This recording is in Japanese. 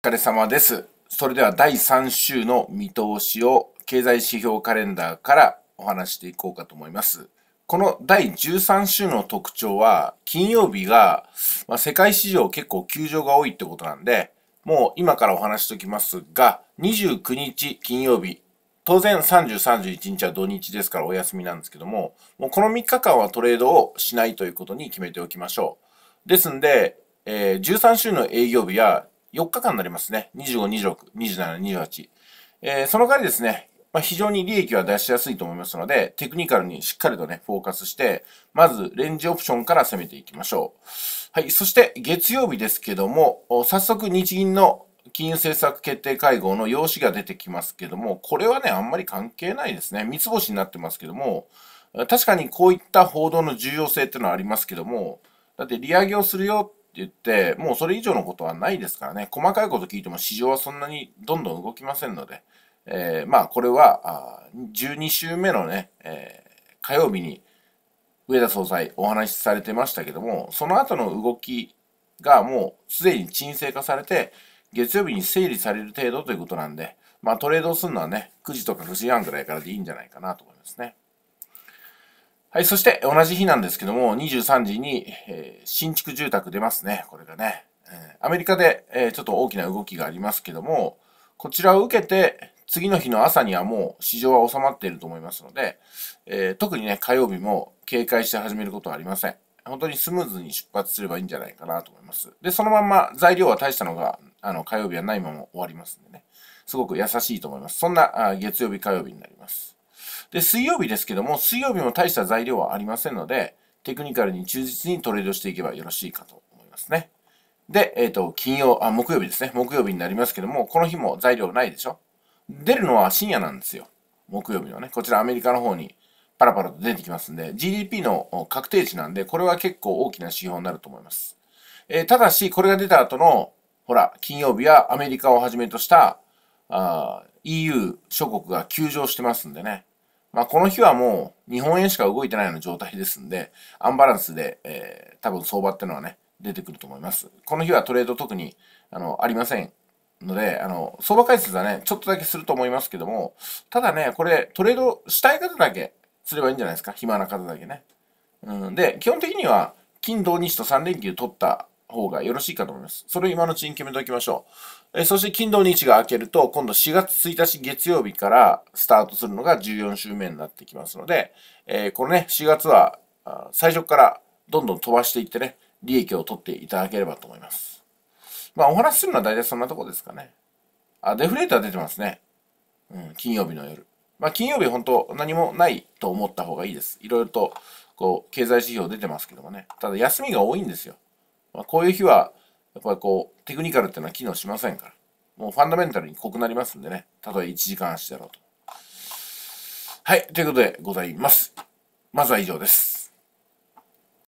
お疲れ様です。それでは第3週の見通しを経済指標カレンダーからお話していこうかと思います。この第13週の特徴は、金曜日が、まあ、世界市場結構休場が多いってことなんで、もう今からお話しときますが、29日金曜日、当然30、31日は土日ですからお休みなんですけども、もうこの3日間はトレードをしないということに決めておきましょう。ですんで、えー、13週の営業日や4日間になりますね。25、26、27、28。えー、その代わりですね、まあ、非常に利益は出しやすいと思いますので、テクニカルにしっかりとね、フォーカスして、まずレンジオプションから攻めていきましょう。はい。そして月曜日ですけども、早速日銀の金融政策決定会合の用紙が出てきますけども、これはね、あんまり関係ないですね。三つ星になってますけども、確かにこういった報道の重要性っていうのはありますけども、だって利上げをするよ言って、もうそれ以上のことはないですからね、細かいこと聞いても市場はそんなにどんどん動きませんので、えー、まあこれは12週目のね、えー、火曜日に上田総裁お話しされてましたけども、その後の動きがもうすでに沈静化されて、月曜日に整理される程度ということなんで、まあトレードをするのはね、9時とか9時半ぐらいからでいいんじゃないかなと思いますね。はい、そして同じ日なんですけども、23時に、えー、新築住宅出ますね、これがね。えー、アメリカで、えー、ちょっと大きな動きがありますけども、こちらを受けて、次の日の朝にはもう市場は収まっていると思いますので、えー、特にね、火曜日も警戒して始めることはありません。本当にスムーズに出発すればいいんじゃないかなと思います。で、そのまんま材料は大したのが、あの、火曜日はないまま終わりますんでね、すごく優しいと思います。そんな月曜日、火曜日になります。で、水曜日ですけども、水曜日も大した材料はありませんので、テクニカルに忠実にトレードしていけばよろしいかと思いますね。で、えっ、ー、と、金曜、あ、木曜日ですね。木曜日になりますけども、この日も材料ないでしょ出るのは深夜なんですよ。木曜日のね。こちらアメリカの方にパラパラと出てきますんで、GDP の確定値なんで、これは結構大きな指標になると思います。えー、ただし、これが出た後の、ほら、金曜日はアメリカをはじめとした、あ EU 諸国が急上してますんでね。まあ、この日はもう日本円しか動いてないような状態ですんで、アンバランスで、えー、多分相場ってのはね、出てくると思います。この日はトレード特に、あの、ありませんので、あの、相場解説はね、ちょっとだけすると思いますけども、ただね、これトレードしたい方だけすればいいんじゃないですか。暇な方だけね。うん、で、基本的には、金、土、日と3連休取った方がよろしいかと思います。それを今のうちに決めておきましょう。えそして金土日が明けると、今度4月1日月曜日からスタートするのが14週目になってきますので、えー、このね、4月は最初からどんどん飛ばしていってね、利益を取っていただければと思います。まあ、お話しするのは大体そんなとこですかね。あ、デフレーター出てますね。うん、金曜日の夜。まあ、金曜日本当何もないと思った方がいいです。いろいろと、こう、経済指標出てますけどもね。ただ、休みが多いんですよ。まあ、こういう日は、やっぱりこう、テクニカルっていうのは機能しませんから。もうファンダメンタルに濃くなりますんでね。たとえ1時間足だろうと。はい、ということでございます。まずは以上です。